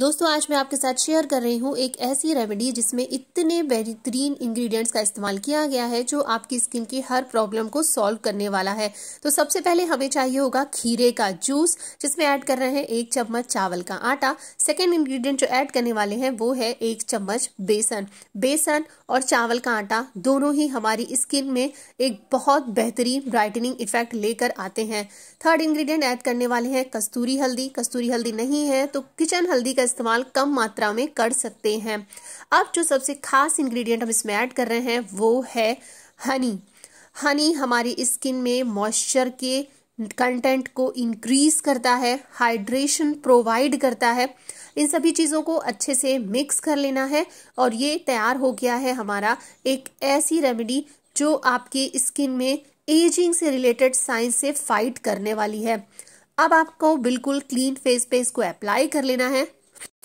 दोस्तों आज मैं आपके साथ शेयर कर रही हूँ एक ऐसी रेमेडी जिसमें इतने बेहतरीन इंग्रेडिएंट्स का इस्तेमाल किया गया है जो आपकी स्किन की हर प्रॉब्लम को सॉल्व करने वाला है तो सबसे पहले हमें चाहिए होगा खीरे का जूस जिसमें ऐड कर रहे हैं एक चम्मच चावल का आटा सेकेंड इंग्रीडियंट जो ऐड करने वाले हैं वो है एक चम्मच बेसन बेसन और चावल का आटा दोनों ही हमारी स्किन में एक बहुत बेहतरीन ब्राइटनिंग इफेक्ट लेकर आते हैं थर्ड इंग्रीडियंट ऐड करने वाले हैं कस्तूरी हल्दी कस्तूरी हल्दी नहीं है तो किचन हल्दी का इस्तेमाल कम मात्रा में कर सकते हैं अब जो सबसे खास इंग्रेडिएंट हम इसमें ऐड कर रहे हैं वो है हनी हनी हमारी स्किन में मॉइस्चर के कंटेंट को इंक्रीज करता है हाइड्रेशन प्रोवाइड करता है इन सभी चीज़ों को अच्छे से मिक्स कर लेना है और ये तैयार हो गया है हमारा एक ऐसी रेमेडी जो आपके स्किन में एजिंग से रिलेटेड साइंस से फाइट करने वाली है अब आपको बिल्कुल क्लीन फेस पे इसको अप्लाई कर लेना है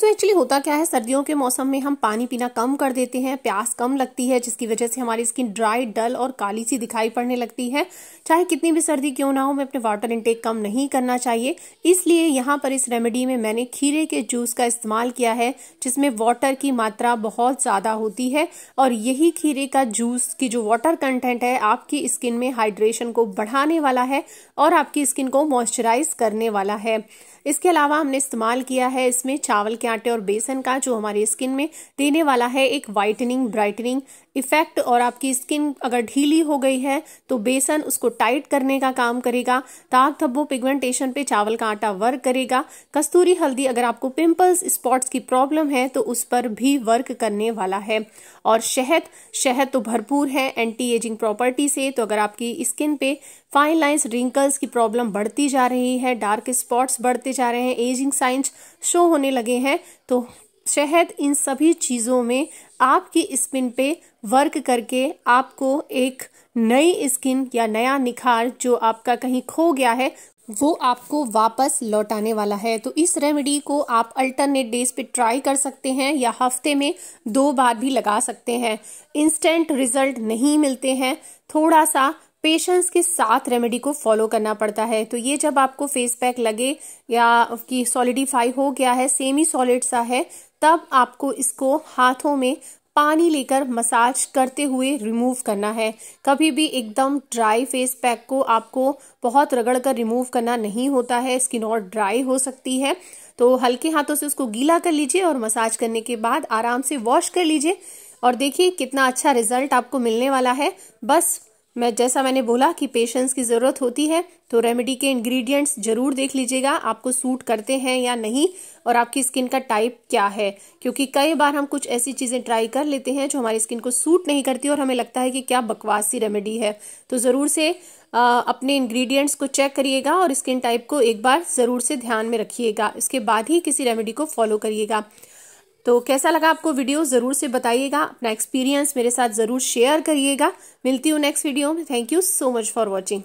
तो एक्चुअली होता क्या है सर्दियों के मौसम में हम पानी पीना कम कर देते हैं प्यास कम लगती है जिसकी वजह से हमारी स्किन ड्राई डल और काली सी दिखाई पड़ने लगती है चाहे कितनी भी सर्दी क्यों ना हो हमें अपने वाटर इनटेक कम नहीं करना चाहिए इसलिए यहाँ पर इस रेमेडी में मैंने खीरे के जूस का इस्तेमाल किया है जिसमें वाटर की मात्रा बहुत ज़्यादा होती है और यही खीरे का जूस की जो वाटर कंटेंट है आपकी स्किन में हाइड्रेशन को बढ़ाने वाला है और आपकी स्किन को मॉइस्चराइज करने वाला है इसके अलावा हमने इस्तेमाल किया है इसमें चावल के आटे और बेसन का जो हमारी स्किन में देने वाला है एक वाइटनिंग ब्राइटनिंग इफेक्ट और आपकी स्किन अगर ढीली हो गई है तो बेसन उसको टाइट करने का काम करेगा ताक धब्बों पिगमेंटेशन पे चावल का आटा वर्क करेगा कस्तूरी हल्दी अगर आपको पिंपल्स स्पॉट्स की प्रॉब्लम है तो उस पर भी वर्क करने वाला है और शहद शहद तो भरपूर है एंटी एजिंग प्रॉपर्टी से तो अगर आपकी स्किन पे फाइन लाइन्स रिंकल्स की प्रॉब्लम बढ़ती जा रही है डार्क स्पॉट्स बढ़ते जा रहे हैं एजिंग साइंस शो होने लगे हैं तो शहद इन सभी चीज़ों में आपकी स्किन पे वर्क करके आपको एक नई स्किन या नया निखार जो आपका कहीं खो गया है वो आपको वापस लौटाने वाला है तो इस रेमेडी को आप अल्टरनेट डेज पे ट्राई कर सकते हैं या हफ्ते में दो बार भी लगा सकते हैं इंस्टेंट रिजल्ट नहीं मिलते हैं थोड़ा सा पेशेंस के साथ रेमेडी को फॉलो करना पड़ता है तो ये जब आपको फेस पैक लगे या कि सॉलिडिफाई हो गया है सेमी सॉलिड सा है तब आपको इसको हाथों में पानी लेकर मसाज करते हुए रिमूव करना है कभी भी एकदम ड्राई फेस पैक को आपको बहुत रगड़ कर रिमूव करना नहीं होता है स्किन और ड्राई हो सकती है तो हल्के हाथों से उसको गीला कर लीजिए और मसाज करने के बाद आराम से वॉश कर लीजिए और देखिए कितना अच्छा रिजल्ट आपको मिलने वाला है बस मैं जैसा मैंने बोला कि पेशेंस की ज़रूरत होती है तो रेमेडी के इंग्रेडिएंट्स जरूर देख लीजिएगा आपको सूट करते हैं या नहीं और आपकी स्किन का टाइप क्या है क्योंकि कई बार हम कुछ ऐसी चीज़ें ट्राई कर लेते हैं जो हमारी स्किन को सूट नहीं करती और हमें लगता है कि क्या बकवासी रेमेडी है तो ज़रूर से आ, अपने इंग्रेडिएंट्स को चेक करिएगा और स्किन टाइप को एक बार ज़रूर से ध्यान में रखिएगा इसके बाद ही किसी रेमेडी को फॉलो करिएगा तो कैसा लगा आपको वीडियो ज़रूर से बताइएगा अपना एक्सपीरियंस मेरे साथ ज़रूर शेयर करिएगा मिलती हूँ नेक्स्ट वीडियो में thank you so much for watching